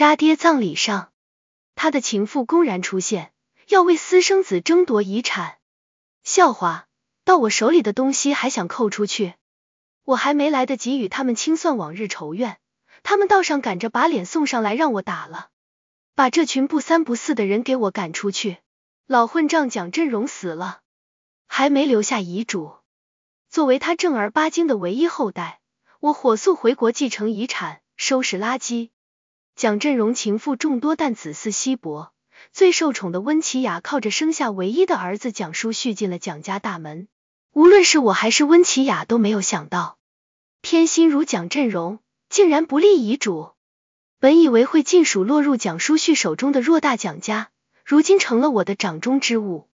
渣爹葬礼上，他的情妇公然出现，要为私生子争夺遗产。笑话，到我手里的东西还想扣出去？我还没来得及与他们清算往日仇怨，他们倒上赶着把脸送上来让我打了。把这群不三不四的人给我赶出去！老混账蒋振荣死了，还没留下遗嘱。作为他正儿八经的唯一后代，我火速回国继承遗产，收拾垃圾。蒋振荣情妇众多，但子嗣稀薄。最受宠的温琪雅靠着生下唯一的儿子蒋书旭进了蒋家大门。无论是我还是温琪雅都没有想到，偏心如蒋振荣竟然不立遗嘱。本以为会尽数落入蒋书旭手中的偌大蒋家，如今成了我的掌中之物。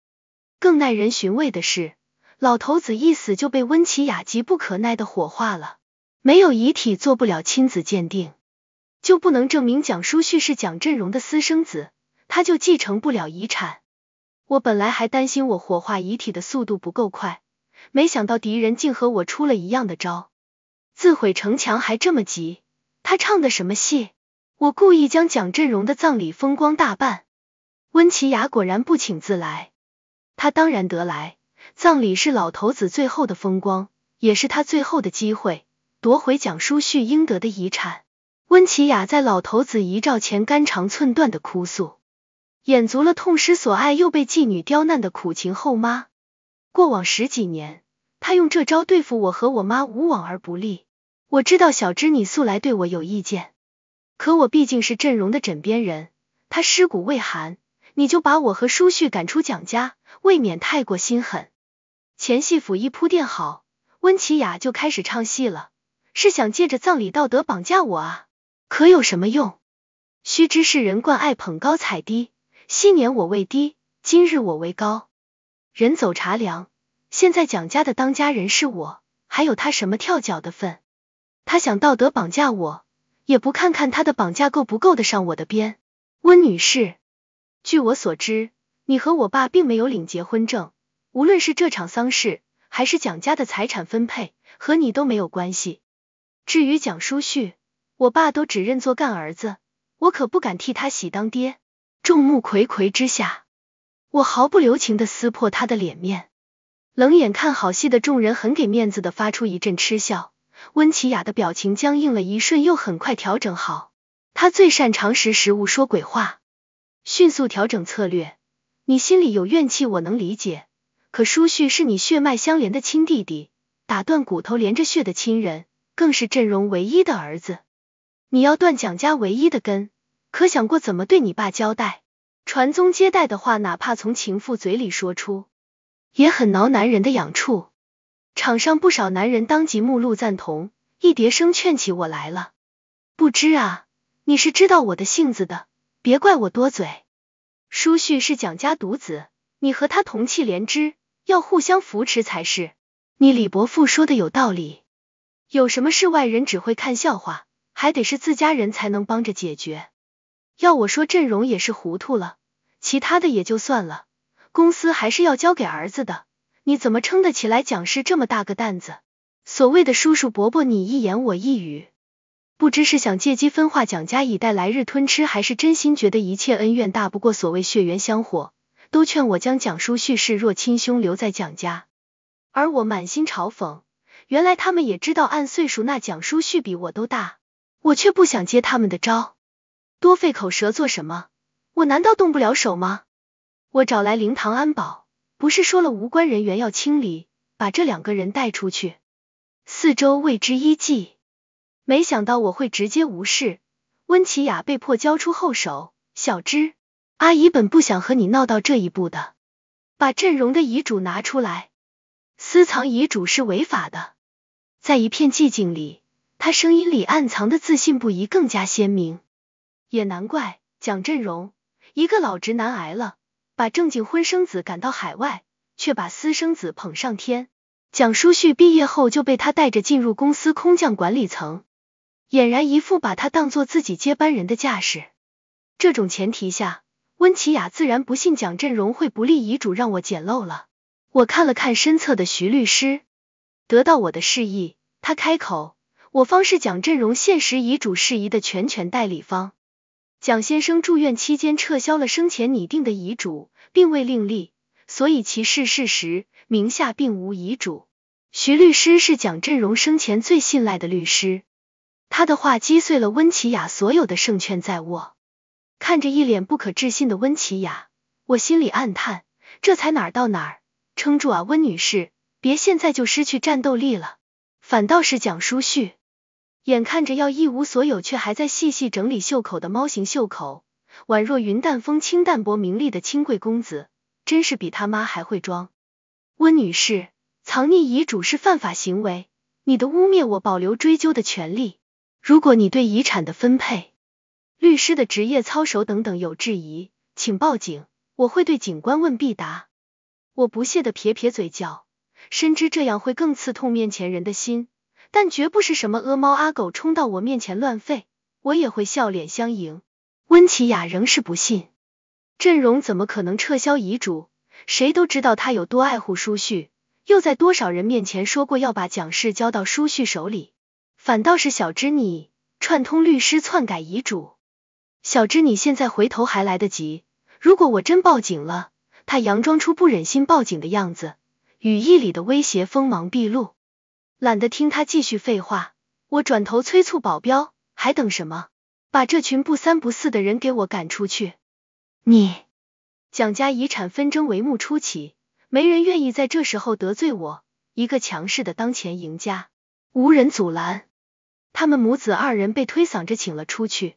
更耐人寻味的是，老头子一死就被温琪雅急不可耐的火化了，没有遗体做不了亲子鉴定。就不能证明蒋书旭是蒋振荣的私生子，他就继承不了遗产。我本来还担心我火化遗体的速度不够快，没想到敌人竟和我出了一样的招，自毁城墙还这么急。他唱的什么戏？我故意将蒋振荣的葬礼风光大办。温琪雅果然不请自来，他当然得来。葬礼是老头子最后的风光，也是他最后的机会，夺回蒋书旭应得的遗产。温琪雅在老头子遗照前肝肠寸断的哭诉，演足了痛失所爱又被妓女刁难的苦情后妈。过往十几年，她用这招对付我和我妈无往而不利。我知道小芝你素来对我有意见，可我毕竟是振荣的枕边人，他尸骨未寒，你就把我和叔旭赶出蒋家，未免太过心狠。前戏府一铺垫好，温琪雅就开始唱戏了，是想借着葬礼道德绑架我啊！可有什么用？须知世人惯爱捧高踩低，昔年我为低，今日我为高。人走茶凉，现在蒋家的当家人是我，还有他什么跳脚的份？他想道德绑架我，也不看看他的绑架够不够得上我的边？温女士，据我所知，你和我爸并没有领结婚证，无论是这场丧事，还是蒋家的财产分配，和你都没有关系。至于蒋叔旭。我爸都只认做干儿子，我可不敢替他喜当爹。众目睽睽之下，我毫不留情的撕破他的脸面。冷眼看好戏的众人很给面子的发出一阵嗤笑。温琪雅的表情僵硬了一瞬，又很快调整好。他最擅长识时务说鬼话，迅速调整策略。你心里有怨气我能理解，可舒旭是你血脉相连的亲弟弟，打断骨头连着血的亲人，更是阵容唯一的儿子。你要断蒋家唯一的根，可想过怎么对你爸交代？传宗接代的话，哪怕从情妇嘴里说出，也很挠男人的痒处。场上不少男人当即目露赞同，一叠声劝起我来了。不知啊，你是知道我的性子的，别怪我多嘴。舒旭是蒋家独子，你和他同气连枝，要互相扶持才是。你李伯父说的有道理，有什么事外人只会看笑话。还得是自家人才能帮着解决，要我说，阵荣也是糊涂了，其他的也就算了，公司还是要交给儿子的，你怎么撑得起来蒋氏这么大个担子？所谓的叔叔伯伯你一言我一语，不知是想借机分化蒋家以待来日吞吃，还是真心觉得一切恩怨大不过所谓血缘香火，都劝我将蒋叔旭视若亲兄留在蒋家，而我满心嘲讽，原来他们也知道按岁数，那蒋叔旭比我都大。我却不想接他们的招，多费口舌做什么？我难道动不了手吗？我找来灵堂安保，不是说了无关人员要清理，把这两个人带出去。四周未知一寂，没想到我会直接无视。温琪雅被迫交出后手，小芝，阿姨本不想和你闹到这一步的。把阵容的遗嘱拿出来，私藏遗嘱是违法的。在一片寂静里。他声音里暗藏的自信不移更加鲜明，也难怪蒋振荣一个老直男癌了，把正经婚生子赶到海外，却把私生子捧上天。蒋书旭毕业后就被他带着进入公司空降管理层，俨然一副把他当做自己接班人的架势。这种前提下，温琪雅自然不信蒋振荣会不立遗嘱让我捡漏了。我看了看身侧的徐律师，得到我的示意，他开口。我方是蒋振荣现实遗嘱事宜的全权代理方，蒋先生住院期间撤销了生前拟定的遗嘱，并未另立，所以其逝世时名下并无遗嘱。徐律师是蒋振荣生前最信赖的律师，他的话击碎了温琪雅所有的胜券在握。看着一脸不可置信的温琪雅，我心里暗叹，这才哪儿到哪儿，撑住啊，温女士，别现在就失去战斗力了。反倒是蒋书旭。眼看着要一无所有，却还在细细整理袖口的猫形袖口，宛若云淡风轻、淡泊名利的清贵公子，真是比他妈还会装。温女士，藏匿遗嘱是犯法行为，你的污蔑我保留追究的权利。如果你对遗产的分配、律师的职业操守等等有质疑，请报警，我会对警官问必答。我不屑的撇撇嘴角，深知这样会更刺痛面前人的心。但绝不是什么阿猫阿狗冲到我面前乱吠，我也会笑脸相迎。温琪雅仍是不信，阵容怎么可能撤销遗嘱？谁都知道他有多爱护舒旭，又在多少人面前说过要把蒋氏交到舒旭手里。反倒是小芝你串通律师篡改遗嘱。小芝你现在回头还来得及。如果我真报警了，他佯装出不忍心报警的样子，语义里的威胁锋芒毕露。懒得听他继续废话，我转头催促保镖，还等什么？把这群不三不四的人给我赶出去！你，蒋家遗产纷争帷幕初起，没人愿意在这时候得罪我一个强势的当前赢家，无人阻拦。他们母子二人被推搡着请了出去，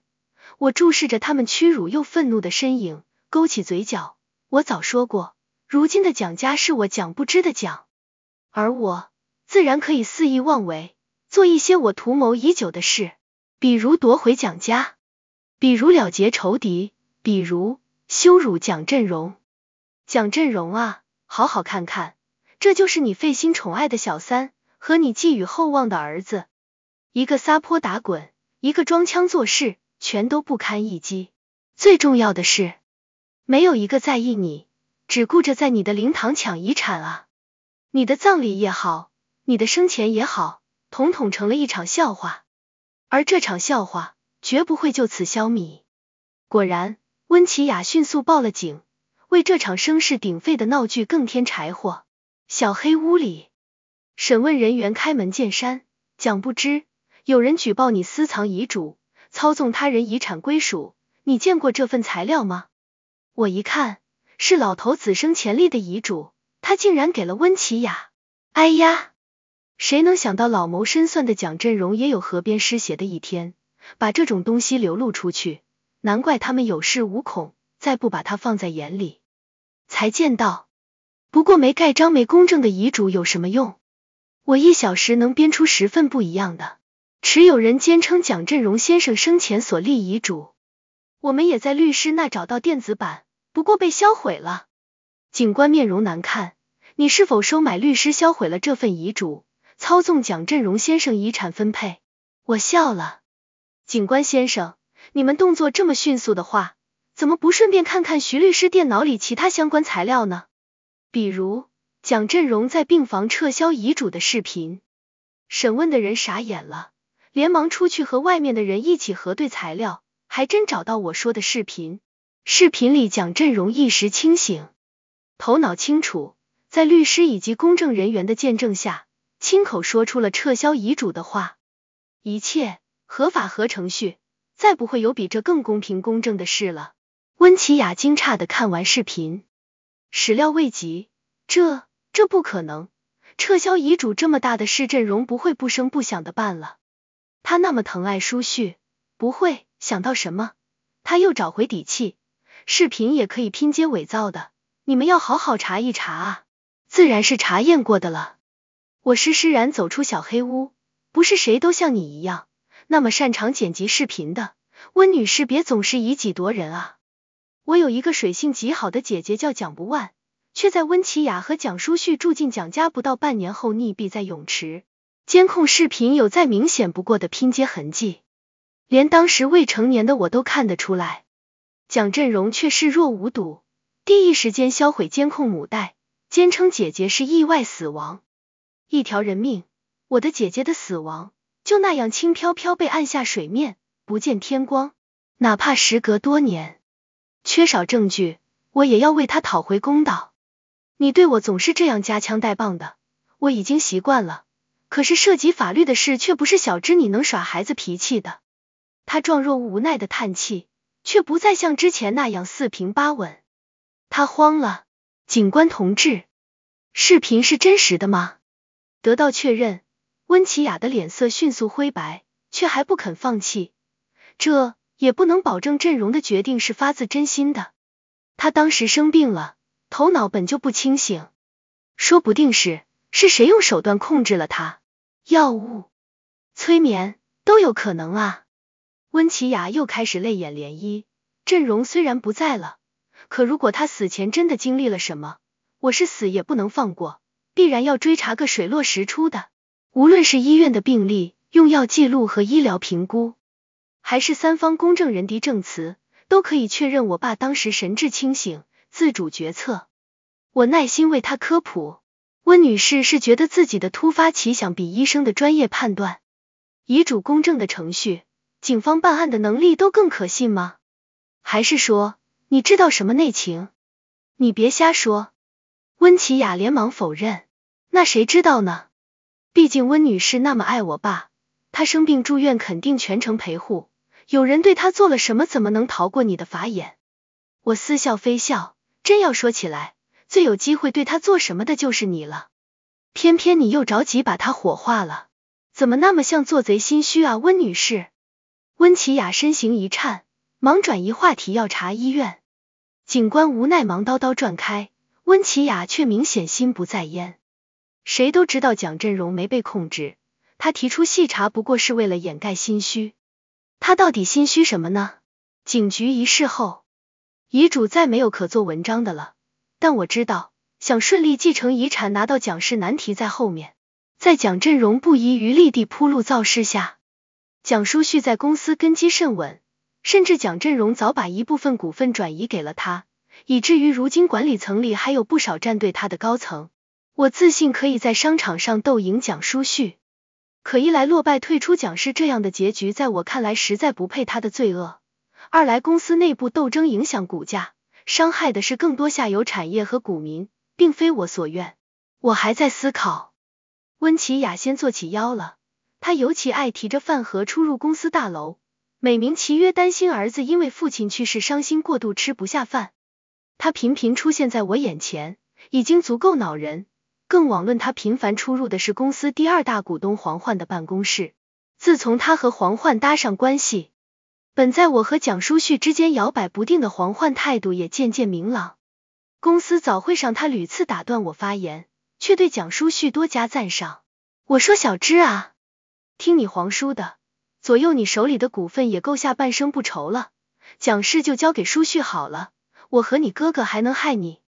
我注视着他们屈辱又愤怒的身影，勾起嘴角。我早说过，如今的蒋家是我蒋不知的蒋，而我。自然可以肆意妄为，做一些我图谋已久的事，比如夺回蒋家，比如了结仇敌，比如羞辱蒋振荣。蒋振荣啊，好好看看，这就是你费心宠爱的小三和你寄予厚望的儿子，一个撒泼打滚，一个装腔作势，全都不堪一击。最重要的是，没有一个在意你，只顾着在你的灵堂抢遗产啊！你的葬礼也好。你的生前也好，统统成了一场笑话，而这场笑话绝不会就此消弭。果然，温琪雅迅速报了警，为这场声势鼎沸的闹剧更添柴火。小黑屋里，审问人员开门见山讲：不知有人举报你私藏遗嘱，操纵他人遗产归属。你见过这份材料吗？我一看，是老头子生前立的遗嘱，他竟然给了温琪雅。哎呀！谁能想到老谋深算的蒋振荣也有河边湿鞋的一天？把这种东西流露出去，难怪他们有恃无恐，再不把他放在眼里。才见到，不过没盖章、没公证的遗嘱有什么用？我一小时能编出十份不一样的。持有人坚称蒋振荣先生生前所立遗嘱，我们也在律师那找到电子版，不过被销毁了。警官面容难看，你是否收买律师销毁了这份遗嘱？操纵蒋振荣先生遗产分配，我笑了。警官先生，你们动作这么迅速的话，怎么不顺便看看徐律师电脑里其他相关材料呢？比如蒋振荣在病房撤销遗嘱的视频。审问的人傻眼了，连忙出去和外面的人一起核对材料，还真找到我说的视频。视频里蒋振荣一时清醒，头脑清楚，在律师以及公证人员的见证下。亲口说出了撤销遗嘱的话，一切合法和程序，再不会有比这更公平公正的事了。温琪雅惊诧的看完视频，始料未及，这这不可能！撤销遗嘱这么大的事，阵荣不会不声不响的办了。他那么疼爱舒旭，不会想到什么？他又找回底气，视频也可以拼接伪造的，你们要好好查一查啊！自然是查验过的了。我施施然走出小黑屋，不是谁都像你一样那么擅长剪辑视频的温女士，别总是以己夺人啊！我有一个水性极好的姐姐叫蒋不万，却在温琪雅和蒋书旭住进蒋家不到半年后溺毙在泳池，监控视频有再明显不过的拼接痕迹，连当时未成年的我都看得出来。蒋振荣却视若无睹，第一时间销毁监控母带，坚称姐姐是意外死亡。一条人命，我的姐姐的死亡，就那样轻飘飘被按下水面，不见天光。哪怕时隔多年，缺少证据，我也要为她讨回公道。你对我总是这样夹枪带棒的，我已经习惯了。可是涉及法律的事，却不是小芝你能耍孩子脾气的。他状若无奈的叹气，却不再像之前那样四平八稳。他慌了，警官同志，视频是真实的吗？得到确认，温琪雅的脸色迅速灰白，却还不肯放弃。这也不能保证阵容的决定是发自真心的。他当时生病了，头脑本就不清醒，说不定是是谁用手段控制了他，药物、催眠都有可能啊。温琪雅又开始泪眼涟漪。阵容虽然不在了，可如果他死前真的经历了什么，我是死也不能放过。必然要追查个水落石出的。无论是医院的病历、用药记录和医疗评估，还是三方公证人的证词，都可以确认我爸当时神志清醒、自主决策。我耐心为他科普。温女士是觉得自己的突发奇想比医生的专业判断、遗嘱公证的程序、警方办案的能力都更可信吗？还是说你知道什么内情？你别瞎说！温琪雅连忙否认。那谁知道呢？毕竟温女士那么爱我爸，他生病住院肯定全程陪护，有人对他做了什么，怎么能逃过你的法眼？我似笑非笑，真要说起来，最有机会对她做什么的就是你了，偏偏你又着急把他火化了，怎么那么像做贼心虚啊？温女士，温琪雅身形一颤，忙转移话题要查医院，警官无奈忙叨叨转开，温琪雅却明显心不在焉。谁都知道蒋振荣没被控制，他提出细查不过是为了掩盖心虚。他到底心虚什么呢？警局一事后，遗嘱再没有可做文章的了。但我知道，想顺利继承遗产，拿到蒋氏难题在后面。在蒋振荣不遗余力地铺路造势下，蒋书旭在公司根基甚稳，甚至蒋振荣早把一部分股份转移给了他，以至于如今管理层里还有不少站队他的高层。我自信可以在商场上斗赢蒋书旭，可一来落败退出蒋氏，这样的结局在我看来实在不配他的罪恶；二来公司内部斗争影响股价，伤害的是更多下游产业和股民，并非我所愿。我还在思考。温琪雅先坐起腰了，她尤其爱提着饭盒出入公司大楼，美名其曰担心儿子因为父亲去世伤心过度吃不下饭。他频频出现在我眼前，已经足够恼人。更枉论他频繁出入的是公司第二大股东黄焕的办公室。自从他和黄焕搭上关系，本在我和蒋书旭之间摇摆不定的黄焕态度也渐渐明朗。公司早会上，他屡次打断我发言，却对蒋书旭多加赞赏。我说：“小芝啊，听你黄叔的，左右你手里的股份也够下半生不愁了。蒋氏就交给书旭好了，我和你哥哥还能害你？”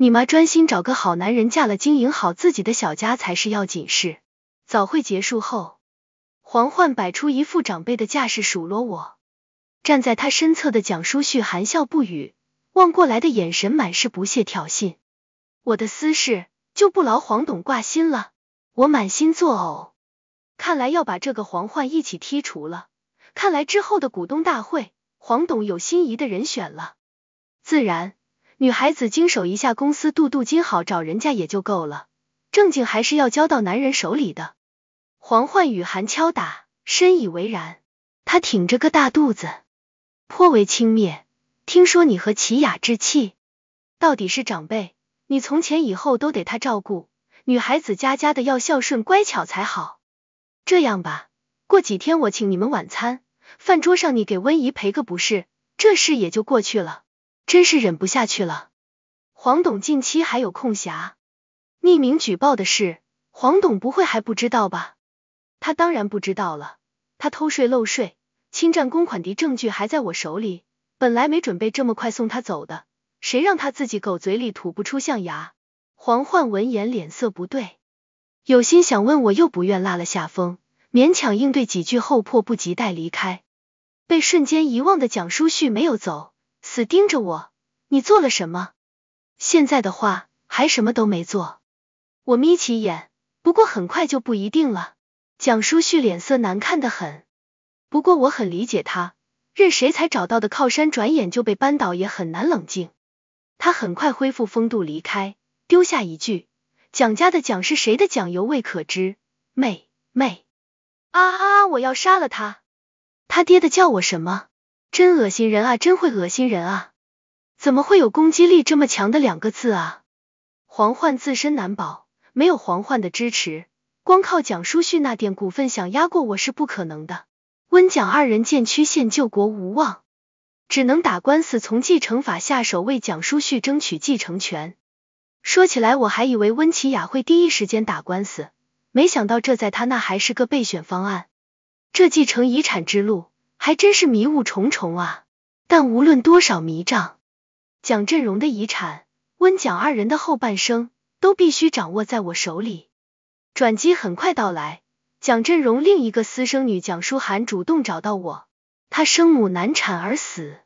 你妈专心找个好男人嫁了，经营好自己的小家才是要紧事。早会结束后，黄焕摆出一副长辈的架势数落我，站在他身侧的蒋书旭含笑不语，望过来的眼神满是不屑挑衅。我的私事就不劳黄董挂心了。我满心作呕，看来要把这个黄焕一起剔除了。看来之后的股东大会，黄董有心仪的人选了。自然。女孩子经手一下公司镀镀金好找人家也就够了，正经还是要交到男人手里的。黄焕雨寒敲打，深以为然。他挺着个大肚子，颇为轻蔑。听说你和齐雅置气，到底是长辈，你从前以后都得他照顾。女孩子家家的要孝顺乖巧才好。这样吧，过几天我请你们晚餐，饭桌上你给温姨赔个不是，这事也就过去了。真是忍不下去了，黄董近期还有空暇，匿名举报的事，黄董不会还不知道吧？他当然不知道了，他偷税漏税、侵占公款的证据还在我手里，本来没准备这么快送他走的，谁让他自己狗嘴里吐不出象牙？黄焕闻言脸色不对，有心想问我，又不愿落了下风，勉强应对几句后迫不及待离开。被瞬间遗忘的蒋书旭没有走。死盯着我，你做了什么？现在的话还什么都没做。我眯起眼，不过很快就不一定了。蒋叔旭脸色难看的很，不过我很理解他，任谁才找到的靠山，转眼就被扳倒，也很难冷静。他很快恢复风度离开，丢下一句，蒋家的蒋是谁的蒋，犹未可知。妹妹，啊啊啊！我要杀了他！他爹的叫我什么？真恶心人啊！真会恶心人啊！怎么会有攻击力这么强的两个字啊？黄焕自身难保，没有黄焕的支持，光靠蒋书旭那点股份，想压过我是不可能的。温蒋二人见曲线救国无望，只能打官司，从继承法下手，为蒋书旭争取继承权。说起来，我还以为温琪雅会第一时间打官司，没想到这在他那还是个备选方案。这继承遗产之路。还真是迷雾重重啊！但无论多少迷障，蒋振荣的遗产，温蒋二人的后半生都必须掌握在我手里。转机很快到来，蒋振荣另一个私生女蒋舒涵主动找到我，她生母难产而死，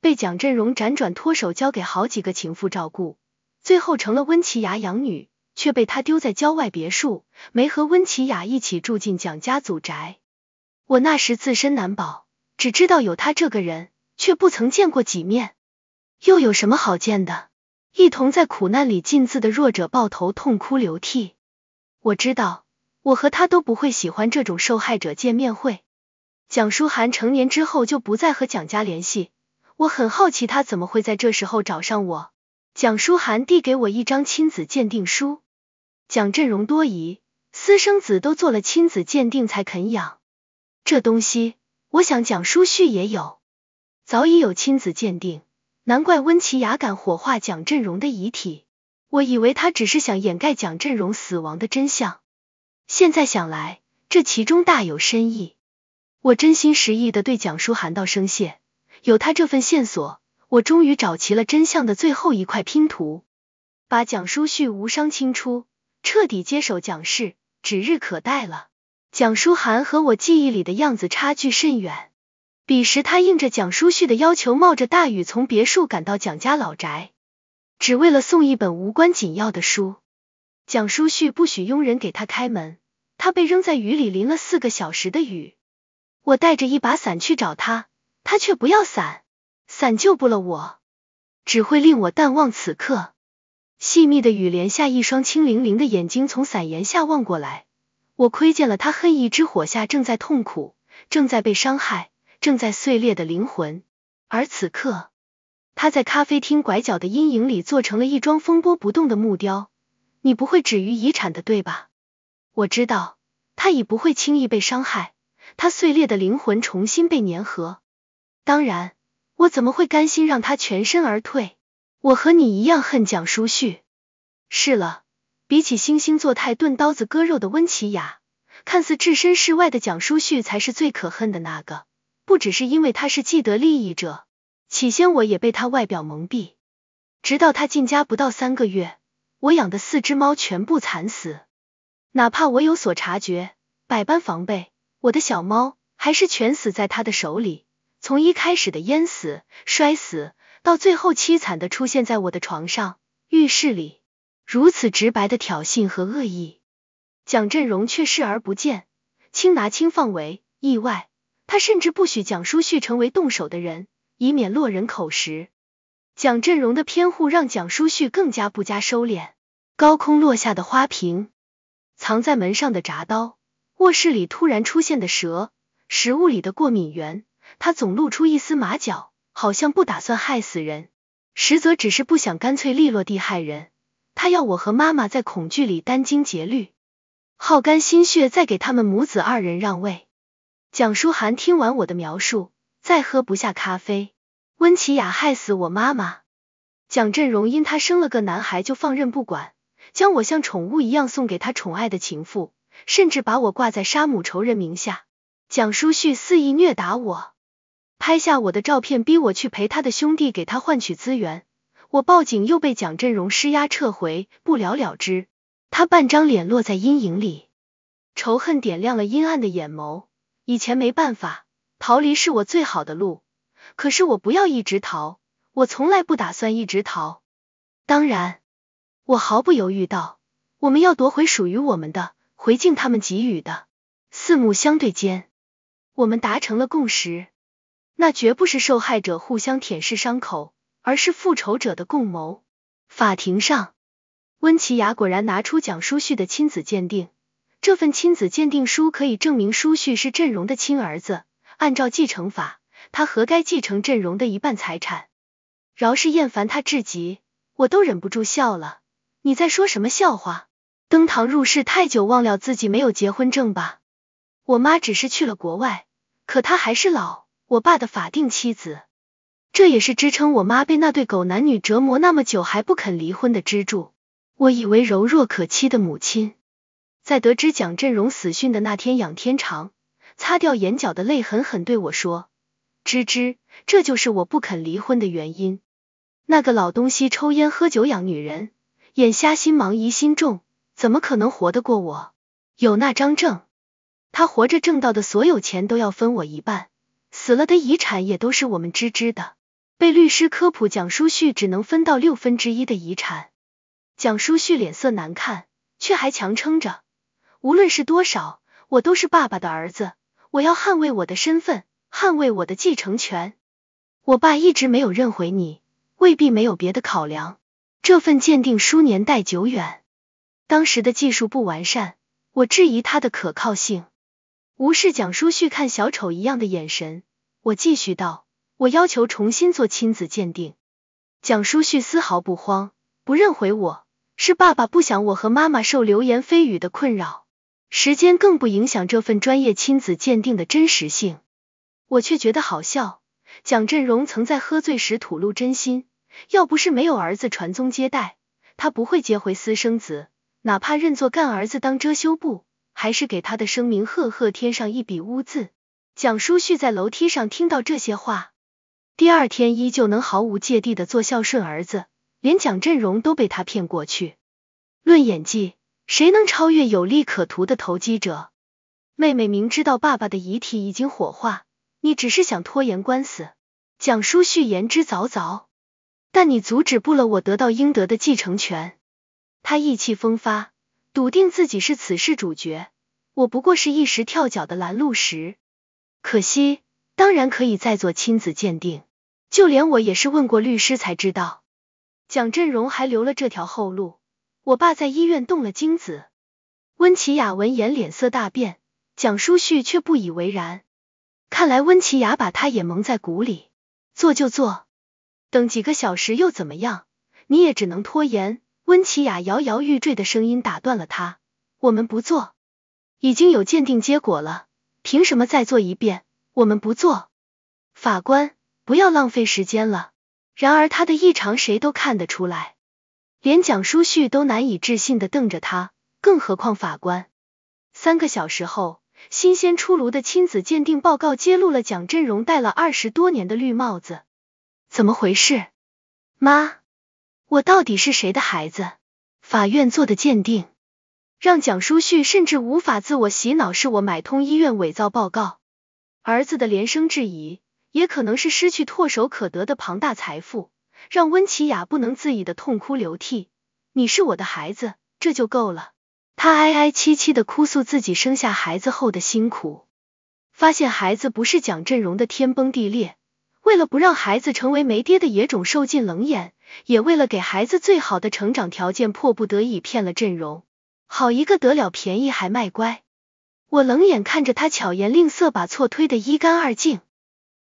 被蒋振荣辗转脱手交给好几个情妇照顾，最后成了温琪雅养女，却被他丢在郊外别墅，没和温琪雅一起住进蒋家祖宅。我那时自身难保。只知道有他这个人，却不曾见过几面，又有什么好见的？一同在苦难里尽自的弱者抱头痛哭流涕。我知道，我和他都不会喜欢这种受害者见面会。蒋书涵成年之后就不再和蒋家联系，我很好奇他怎么会在这时候找上我。蒋书涵递给我一张亲子鉴定书。蒋振荣多疑，私生子都做了亲子鉴定才肯养，这东西。我想蒋书旭也有，早已有亲子鉴定，难怪温琪雅敢火化蒋振荣的遗体。我以为他只是想掩盖蒋振荣死亡的真相，现在想来，这其中大有深意。我真心实意的对蒋书涵道声谢，有他这份线索，我终于找齐了真相的最后一块拼图，把蒋书旭无伤清出，彻底接手蒋氏指日可待了。蒋书涵和我记忆里的样子差距甚远。彼时，他应着蒋书旭的要求，冒着大雨从别墅赶到蒋家老宅，只为了送一本无关紧要的书。蒋书旭不许佣人给他开门，他被扔在雨里淋了四个小时的雨。我带着一把伞去找他，他却不要伞，伞救不了我，只会令我淡忘此刻。细密的雨帘下，一双清凌凌的眼睛从伞檐下望过来。我窥见了他恨意之火下正在痛苦、正在被伤害、正在碎裂的灵魂，而此刻，他在咖啡厅拐角的阴影里做成了一桩风波不动的木雕。你不会止于遗产的，对吧？我知道，他已不会轻易被伤害，他碎裂的灵魂重新被粘合。当然，我怎么会甘心让他全身而退？我和你一样恨蒋书旭。是了。比起惺惺作态、钝刀子割肉的温琪雅，看似置身事外的蒋书旭才是最可恨的那个。不只是因为他是既得利益者，起先我也被他外表蒙蔽，直到他进家不到三个月，我养的四只猫全部惨死。哪怕我有所察觉，百般防备，我的小猫还是全死在他的手里。从一开始的淹死、摔死，到最后凄惨的出现在我的床上、浴室里。如此直白的挑衅和恶意，蒋振荣却视而不见，轻拿轻放为意外。他甚至不许蒋书旭成为动手的人，以免落人口实。蒋振荣的偏护让蒋书旭更加不加收敛。高空落下的花瓶，藏在门上的铡刀，卧室里突然出现的蛇，食物里的过敏源，他总露出一丝马脚，好像不打算害死人，实则只是不想干脆利落地害人。他要我和妈妈在恐惧里殚精竭虑，耗干心血，再给他们母子二人让位。蒋书涵听完我的描述，再喝不下咖啡。温琪雅害死我妈妈，蒋振荣因她生了个男孩就放任不管，将我像宠物一样送给他宠爱的情妇，甚至把我挂在杀母仇人名下。蒋书旭肆意虐打我，拍下我的照片，逼我去陪他的兄弟给他换取资源。我报警又被蒋振荣施压撤回，不了了之。他半张脸落在阴影里，仇恨点亮了阴暗的眼眸。以前没办法，逃离是我最好的路。可是我不要一直逃，我从来不打算一直逃。当然，我毫不犹豫道：“我们要夺回属于我们的，回敬他们给予的。”四目相对间，我们达成了共识。那绝不是受害者互相舔舐伤口。而是复仇者的共谋。法庭上，温琪雅果然拿出蒋书旭的亲子鉴定，这份亲子鉴定书可以证明书旭是振荣的亲儿子。按照继承法，他何该继承振荣的一半财产。饶是厌烦他至极，我都忍不住笑了。你在说什么笑话？登堂入室太久，忘了自己没有结婚证吧？我妈只是去了国外，可她还是老我爸的法定妻子。这也是支撑我妈被那对狗男女折磨那么久还不肯离婚的支柱。我以为柔弱可欺的母亲，在得知蒋振荣死讯的那天，仰天长，擦掉眼角的泪，狠狠对我说：“芝芝，这就是我不肯离婚的原因。那个老东西抽烟喝酒养女人，眼瞎心盲疑心重，怎么可能活得过我？有那张证，他活着挣到的所有钱都要分我一半，死了的遗产也都是我们芝芝的。”被律师科普，蒋书旭只能分到六分之一的遗产。蒋书旭脸色难看，却还强撑着。无论是多少，我都是爸爸的儿子，我要捍卫我的身份，捍卫我的继承权。我爸一直没有认回你，未必没有别的考量。这份鉴定书年代久远，当时的技术不完善，我质疑它的可靠性。无视蒋书旭看小丑一样的眼神，我继续道。我要求重新做亲子鉴定，蒋书旭丝毫不慌，不认回我，是爸爸不想我和妈妈受流言蜚语的困扰，时间更不影响这份专业亲子鉴定的真实性。我却觉得好笑，蒋振荣曾在喝醉时吐露真心，要不是没有儿子传宗接代，他不会接回私生子，哪怕认作干儿子当遮羞布，还是给他的声名赫赫添上一笔污渍。蒋书旭在楼梯上听到这些话。第二天依旧能毫无芥蒂的做孝顺儿子，连蒋振荣都被他骗过去。论演技，谁能超越有利可图的投机者？妹妹明知道爸爸的遗体已经火化，你只是想拖延官司。蒋书旭言之凿凿，但你阻止不了我得到应得的继承权。他意气风发，笃定自己是此事主角，我不过是一时跳脚的拦路石。可惜，当然可以再做亲子鉴定。就连我也是问过律师才知道，蒋振荣还留了这条后路。我爸在医院动了精子。温琪雅闻言脸色大变，蒋书旭却不以为然。看来温琪雅把他也蒙在鼓里。做就做，等几个小时又怎么样？你也只能拖延。温琪雅摇摇欲坠的声音打断了他：“我们不做，已经有鉴定结果了，凭什么再做一遍？我们不做。”法官。不要浪费时间了。然而他的异常谁都看得出来，连蒋书旭都难以置信的瞪着他，更何况法官。三个小时后，新鲜出炉的亲子鉴定报告揭露了蒋振荣戴了二十多年的绿帽子。怎么回事？妈，我到底是谁的孩子？法院做的鉴定，让蒋书旭甚至无法自我洗脑，是我买通医院伪造报告。儿子的连声质疑。也可能是失去唾手可得的庞大财富，让温琪雅不能自已的痛哭流涕。你是我的孩子，这就够了。她哀哀戚戚的哭诉自己生下孩子后的辛苦，发现孩子不是蒋振荣的天崩地裂。为了不让孩子成为没爹的野种，受尽冷眼，也为了给孩子最好的成长条件，迫不得已骗了振荣。好一个得了便宜还卖乖！我冷眼看着他巧言令色，把错推得一干二净。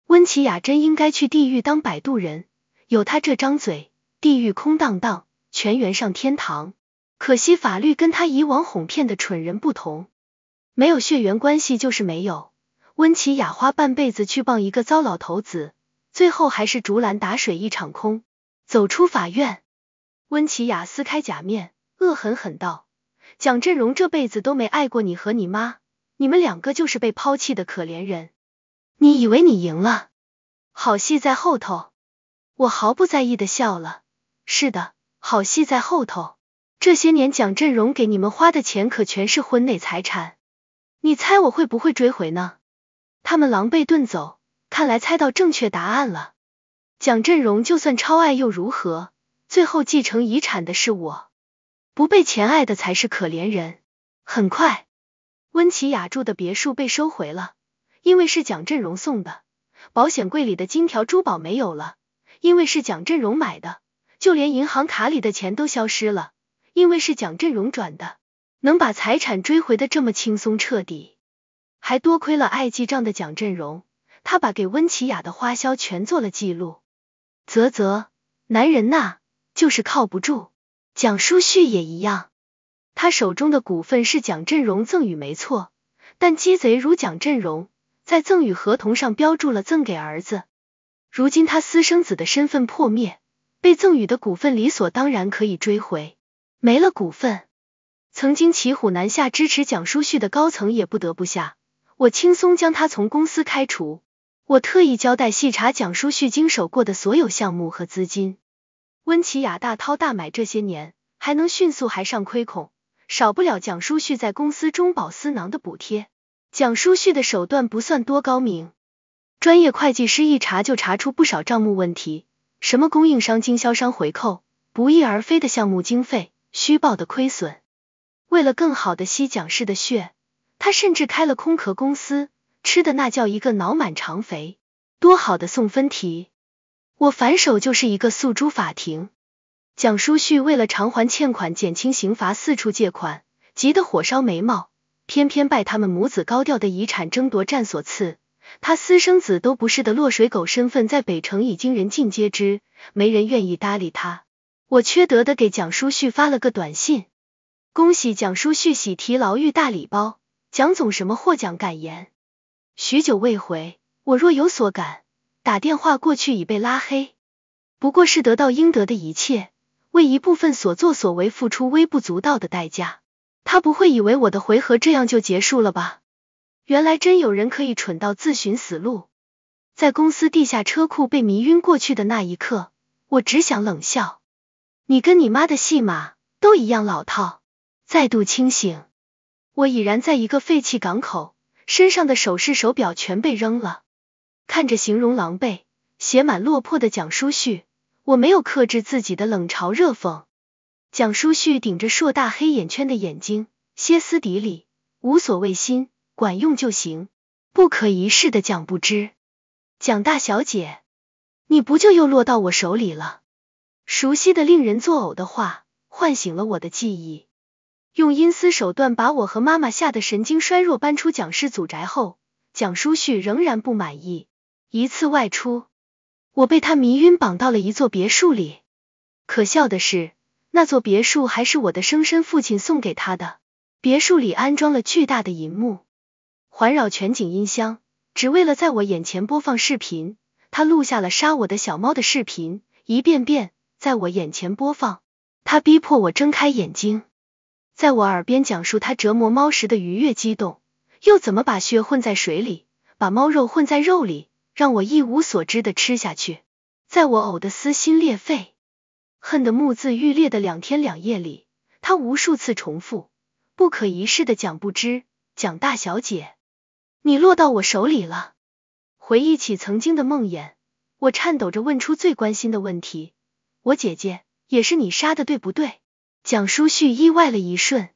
温琪雅真应该去地狱当摆渡人，有她这张嘴，地狱空荡荡，全员上天堂。可惜法律跟她以往哄骗的蠢人不同，没有血缘关系就是没有。温琪雅花半辈子去傍一个糟老头子，最后还是竹篮打水一场空。走出法院，温琪雅撕开假面，恶狠狠道：“蒋振荣这辈子都没爱过你和你妈，你们两个就是被抛弃的可怜人。”你以为你赢了，好戏在后头。我毫不在意的笑了。是的，好戏在后头。这些年蒋振荣给你们花的钱可全是婚内财产，你猜我会不会追回呢？他们狼狈遁走，看来猜到正确答案了。蒋振荣就算超爱又如何？最后继承遗产的是我，不被钱爱的才是可怜人。很快，温琪雅住的别墅被收回了。因为是蒋振荣送的，保险柜里的金条珠宝没有了；因为是蒋振荣买的，就连银行卡里的钱都消失了；因为是蒋振荣转的，能把财产追回的这么轻松彻底，还多亏了爱记账的蒋振荣，他把给温琪雅的花销全做了记录。啧啧，男人呐，就是靠不住。蒋书旭也一样，他手中的股份是蒋振荣赠与没错，但鸡贼如蒋振荣。在赠与合同上标注了赠给儿子，如今他私生子的身份破灭，被赠与的股份理所当然可以追回。没了股份，曾经骑虎难下支持蒋书旭的高层也不得不下，我轻松将他从公司开除。我特意交代细查蒋书旭经手过的所有项目和资金，温琪雅大掏大买这些年还能迅速还上亏空，少不了蒋书旭在公司中饱私囊的补贴。蒋书旭的手段不算多高明，专业会计师一查就查出不少账目问题，什么供应商、经销商回扣，不翼而飞的项目经费，虚报的亏损。为了更好的吸蒋氏的血，他甚至开了空壳公司，吃的那叫一个脑满肠肥。多好的送分题，我反手就是一个诉诸法庭。蒋书旭为了偿还欠款、减轻刑罚，四处借款，急得火烧眉毛。偏偏拜他们母子高调的遗产争夺战所赐，他私生子都不是的落水狗身份，在北城已经人尽皆知，没人愿意搭理他。我缺德的给蒋书旭发了个短信，恭喜蒋书旭喜提牢狱大礼包。蒋总什么获奖感言？许久未回，我若有所感，打电话过去已被拉黑。不过是得到应得的一切，为一部分所作所为付出微不足道的代价。他不会以为我的回合这样就结束了吧？原来真有人可以蠢到自寻死路，在公司地下车库被迷晕过去的那一刻，我只想冷笑，你跟你妈的戏码都一样老套。再度清醒，我已然在一个废弃港口，身上的首饰手表全被扔了，看着形容狼狈、写满落魄的蒋书旭，我没有克制自己的冷嘲热讽。蒋书旭顶着硕大黑眼圈的眼睛，歇斯底里，无所谓心，管用就行。不可一世的蒋不知，蒋大小姐，你不就又落到我手里了？熟悉的令人作呕的话，唤醒了我的记忆。用阴私手段把我和妈妈吓得神经衰弱，搬出蒋氏祖宅后，蒋书旭仍然不满意。一次外出，我被他迷晕，绑到了一座别墅里。可笑的是。那座别墅还是我的生身父亲送给他的。别墅里安装了巨大的银幕，环绕全景音箱，只为了在我眼前播放视频。他录下了杀我的小猫的视频，一遍遍在我眼前播放。他逼迫我睁开眼睛，在我耳边讲述他折磨猫时的愉悦激动，又怎么把血混在水里，把猫肉混在肉里，让我一无所知的吃下去，在我呕得撕心裂肺。恨得目眦欲裂的两天两夜里，他无数次重复，不可一世的蒋不知，蒋大小姐，你落到我手里了。回忆起曾经的梦魇，我颤抖着问出最关心的问题：我姐姐也是你杀的，对不对？蒋舒旭意外了一瞬，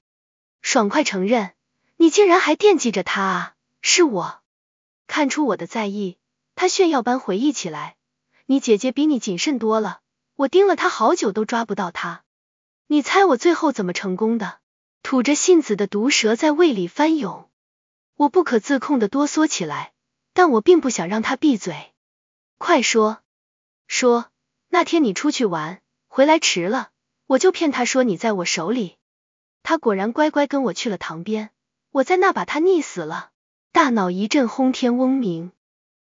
爽快承认：你竟然还惦记着她啊！是我，看出我的在意，他炫耀般回忆起来：你姐姐比你谨慎多了。我盯了他好久都抓不到他，你猜我最后怎么成功的？吐着信子的毒蛇在胃里翻涌，我不可自控的哆嗦起来，但我并不想让他闭嘴。快说，说，那天你出去玩，回来迟了，我就骗他说你在我手里，他果然乖乖跟我去了塘边，我在那把他溺死了。大脑一阵轰天嗡鸣，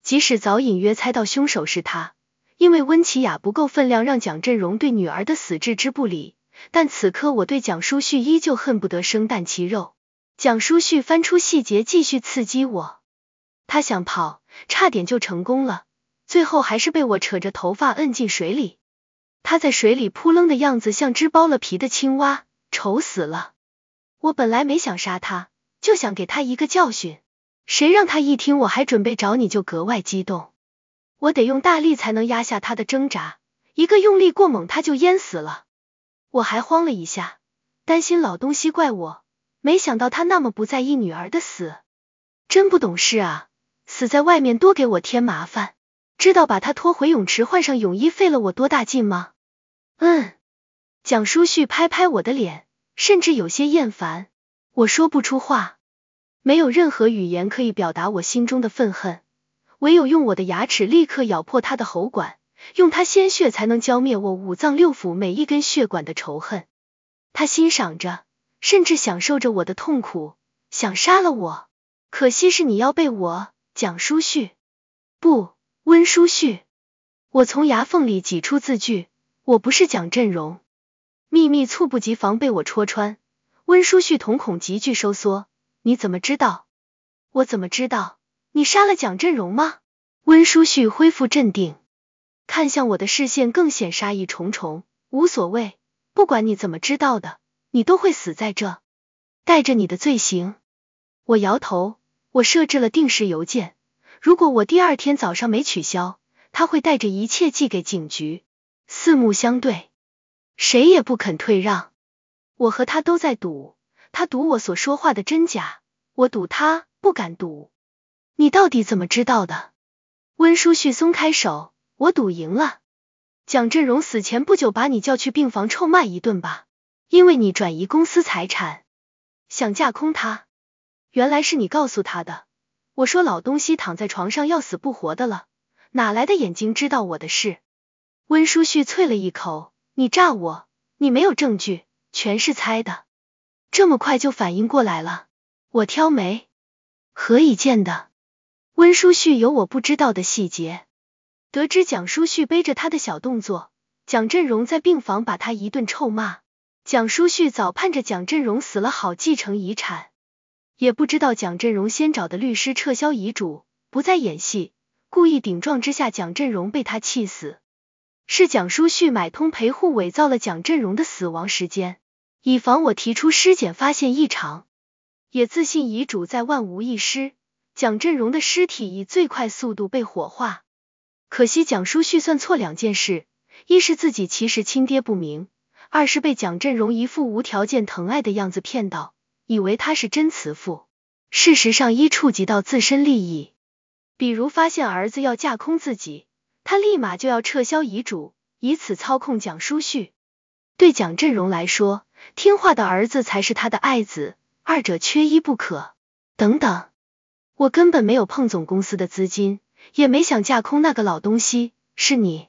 即使早隐约猜到凶手是他。因为温琪雅不够分量，让蒋振荣对女儿的死置之不理。但此刻我对蒋书旭依旧恨不得生啖其肉。蒋书旭翻出细节，继续刺激我。他想跑，差点就成功了，最后还是被我扯着头发摁进水里。他在水里扑棱的样子像只剥了皮的青蛙，丑死了。我本来没想杀他，就想给他一个教训。谁让他一听我还准备找你就格外激动。我得用大力才能压下他的挣扎，一个用力过猛他就淹死了。我还慌了一下，担心老东西怪我，没想到他那么不在意女儿的死，真不懂事啊！死在外面多给我添麻烦，知道把他拖回泳池换上泳衣费了我多大劲吗？嗯，蒋书旭拍拍我的脸，甚至有些厌烦。我说不出话，没有任何语言可以表达我心中的愤恨。唯有用我的牙齿立刻咬破他的喉管，用他鲜血才能浇灭我五脏六腑每一根血管的仇恨。他欣赏着，甚至享受着我的痛苦，想杀了我。可惜是你要被我，蒋书旭，不，温书旭。我从牙缝里挤出字句，我不是蒋振荣。秘密猝不及防被我戳穿，温书旭瞳孔急剧收缩。你怎么知道？我怎么知道？你杀了蒋振荣吗？温书旭恢复镇定，看向我的视线更显杀意重重。无所谓，不管你怎么知道的，你都会死在这，带着你的罪行。我摇头，我设置了定时邮件，如果我第二天早上没取消，他会带着一切寄给警局。四目相对，谁也不肯退让。我和他都在赌，他赌我所说话的真假，我赌他不敢赌。你到底怎么知道的？温书旭松开手，我赌赢了。蒋振荣死前不久把你叫去病房臭骂一顿吧，因为你转移公司财产，想架空他。原来是你告诉他的。我说老东西躺在床上要死不活的了，哪来的眼睛知道我的事？温书旭啐了一口，你诈我？你没有证据，全是猜的。这么快就反应过来了？我挑眉，何以见得？温舒旭有我不知道的细节，得知蒋书旭背着他的小动作，蒋振荣在病房把他一顿臭骂。蒋书旭早盼着蒋振荣死了好继承遗产，也不知道蒋振荣先找的律师撤销遗嘱，不再演戏，故意顶撞之下蒋振荣被他气死。是蒋书旭买通陪护伪造了蒋振荣的死亡时间，以防我提出尸检发现异常，也自信遗嘱在万无一失。蒋振荣的尸体以最快速度被火化，可惜蒋叔旭算错两件事，一是自己其实亲爹不明，二是被蒋振荣一副无条件疼爱的样子骗到，以为他是真慈父。事实上，一触及到自身利益，比如发现儿子要架空自己，他立马就要撤销遗嘱，以此操控蒋叔旭。对蒋振荣来说，听话的儿子才是他的爱子，二者缺一不可。等等。我根本没有碰总公司的资金，也没想架空那个老东西。是你，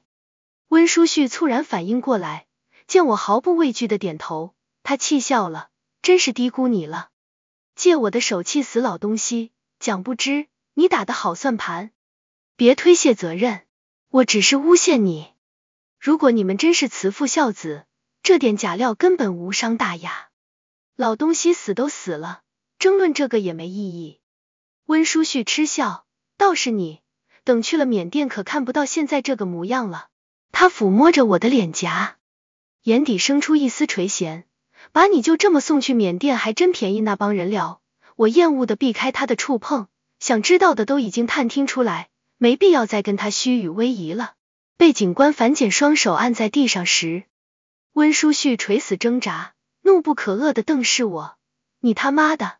温书旭，猝然反应过来，见我毫不畏惧的点头，他气笑了，真是低估你了。借我的手气死老东西，蒋不知，你打的好算盘，别推卸责任，我只是诬陷你。如果你们真是慈父孝子，这点假料根本无伤大雅。老东西死都死了，争论这个也没意义。温书旭嗤笑，倒是你，等去了缅甸可看不到现在这个模样了。他抚摸着我的脸颊，眼底生出一丝垂涎，把你就这么送去缅甸，还真便宜那帮人了。我厌恶的避开他的触碰，想知道的都已经探听出来，没必要再跟他虚与委蛇了。被警官反剪双手按在地上时，温书旭垂死挣扎，怒不可遏的瞪视我，你他妈的！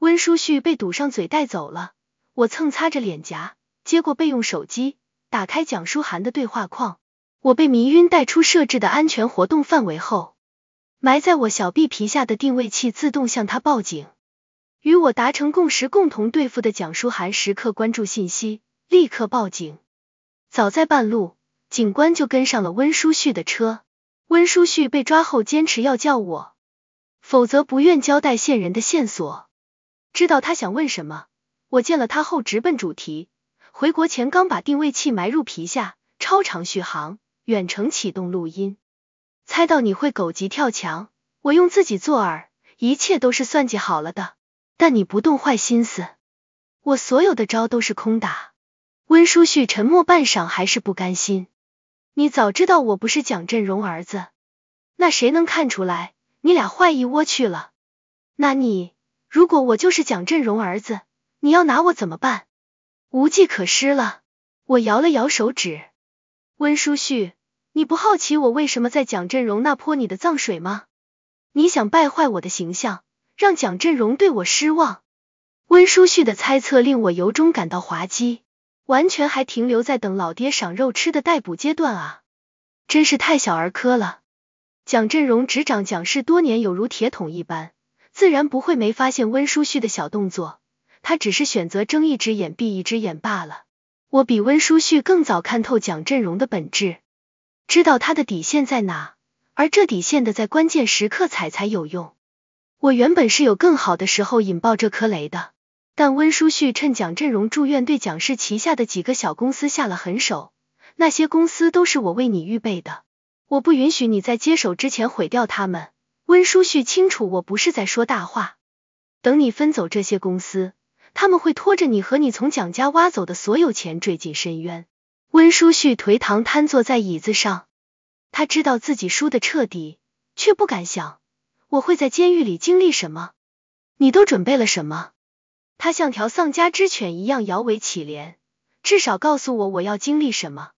温书旭被堵上嘴带走了，我蹭擦着脸颊，接过备用手机，打开蒋书涵的对话框。我被迷晕带出设置的安全活动范围后，埋在我小臂皮下的定位器自动向他报警。与我达成共识共同对付的蒋书涵时刻关注信息，立刻报警。早在半路，警官就跟上了温书旭的车。温书旭被抓后，坚持要叫我，否则不愿交代线人的线索。知道他想问什么，我见了他后直奔主题。回国前刚把定位器埋入皮下，超长续航，远程启动录音。猜到你会狗急跳墙，我用自己做饵，一切都是算计好了的。但你不动坏心思，我所有的招都是空打。温书旭沉默半晌，还是不甘心。你早知道我不是蒋振荣儿子，那谁能看出来？你俩坏一窝去了，那你？如果我就是蒋振荣儿子，你要拿我怎么办？无计可施了，我摇了摇手指。温书旭，你不好奇我为什么在蒋振荣那泼你的脏水吗？你想败坏我的形象，让蒋振荣对我失望？温书旭的猜测令我由衷感到滑稽，完全还停留在等老爹赏肉吃的待哺阶段啊，真是太小儿科了。蒋振荣执掌蒋氏多年，有如铁桶一般。自然不会没发现温书旭的小动作，他只是选择睁一只眼闭一只眼罢了。我比温书旭更早看透蒋振荣的本质，知道他的底线在哪，而这底线的在关键时刻踩才有用。我原本是有更好的时候引爆这颗雷的，但温书旭趁蒋振荣住院，对蒋氏旗下的几个小公司下了狠手，那些公司都是我为你预备的，我不允许你在接手之前毁掉他们。温书旭清楚我不是在说大话，等你分走这些公司，他们会拖着你和你从蒋家挖走的所有钱坠进深渊。温书旭颓唐瘫坐在椅子上，他知道自己输的彻底，却不敢想我会在监狱里经历什么。你都准备了什么？他像条丧家之犬一样摇尾乞怜，至少告诉我我要经历什么。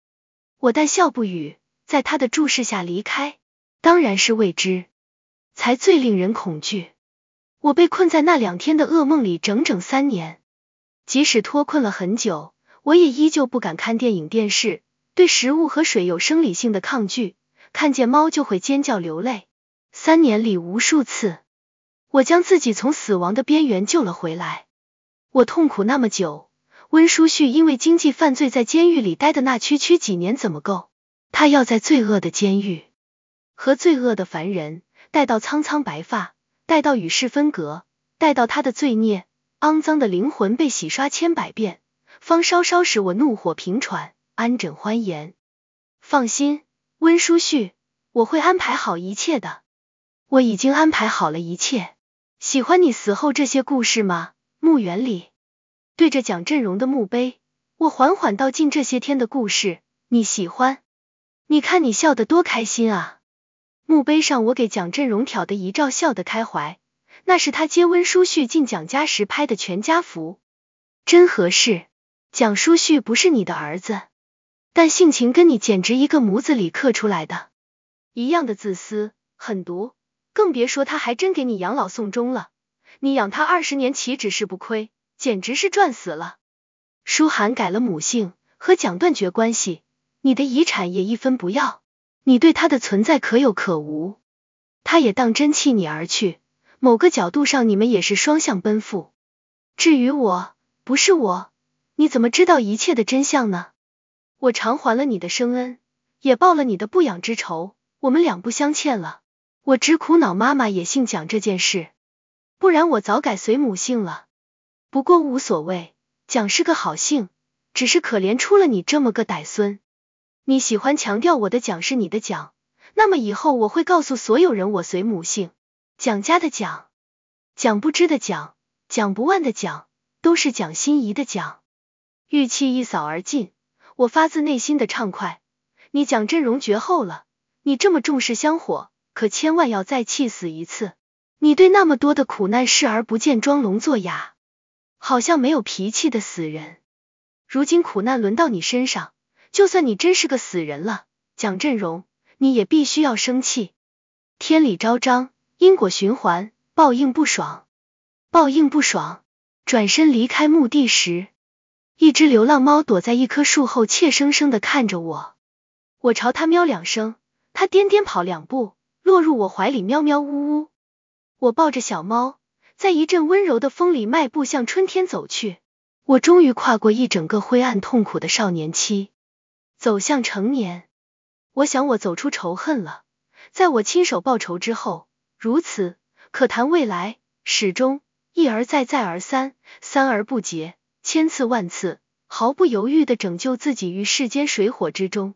我但笑不语，在他的注视下离开。当然是未知。才最令人恐惧。我被困在那两天的噩梦里整整三年，即使脱困了很久，我也依旧不敢看电影、电视，对食物和水有生理性的抗拒，看见猫就会尖叫流泪。三年里无数次，我将自己从死亡的边缘救了回来。我痛苦那么久，温舒旭因为经济犯罪在监狱里待的那区区几年怎么够？他要在罪恶的监狱和罪恶的凡人。待到苍苍白发，待到与世分隔，待到他的罪孽、肮脏的灵魂被洗刷千百遍，方稍稍使我怒火平喘，安枕欢颜。放心，温书旭，我会安排好一切的。我已经安排好了一切。喜欢你死后这些故事吗？墓园里，对着蒋振荣的墓碑，我缓缓道尽这些天的故事。你喜欢？你看你笑得多开心啊！墓碑上，我给蒋振荣挑的遗照，笑得开怀。那是他接温淑旭进蒋家时拍的全家福，真合适。蒋淑旭不是你的儿子，但性情跟你简直一个模子里刻出来的，一样的自私狠毒。更别说他还真给你养老送终了，你养他二十年，岂止是不亏，简直是赚死了。舒涵改了母姓，和蒋断绝关系，你的遗产也一分不要。你对他的存在可有可无，他也当真弃你而去。某个角度上，你们也是双向奔赴。至于我，不是我，你怎么知道一切的真相呢？我偿还了你的生恩，也报了你的不养之仇，我们两不相欠了。我只苦恼妈妈也姓蒋这件事，不然我早改随母姓了。不过无所谓，蒋是个好姓，只是可怜出了你这么个歹孙。你喜欢强调我的蒋是你的蒋，那么以后我会告诉所有人我随母姓，蒋家的蒋，蒋不知的蒋，蒋不完的蒋，都是蒋欣怡的蒋。玉气一扫而尽，我发自内心的畅快。你蒋振荣绝后了，你这么重视香火，可千万要再气死一次。你对那么多的苦难视而不见，装聋作哑，好像没有脾气的死人。如今苦难轮到你身上。就算你真是个死人了，蒋振荣，你也必须要生气。天理昭彰，因果循环，报应不爽，报应不爽。转身离开墓地时，一只流浪猫躲在一棵树后，怯生生的看着我。我朝它喵两声，它颠颠跑两步，落入我怀里，喵喵呜呜。我抱着小猫，在一阵温柔的风里迈步向春天走去。我终于跨过一整个灰暗痛苦的少年期。走向成年，我想我走出仇恨了，在我亲手报仇之后，如此可谈未来。始终一而再，再而三，三而不竭，千次万次，毫不犹豫的拯救自己于世间水火之中。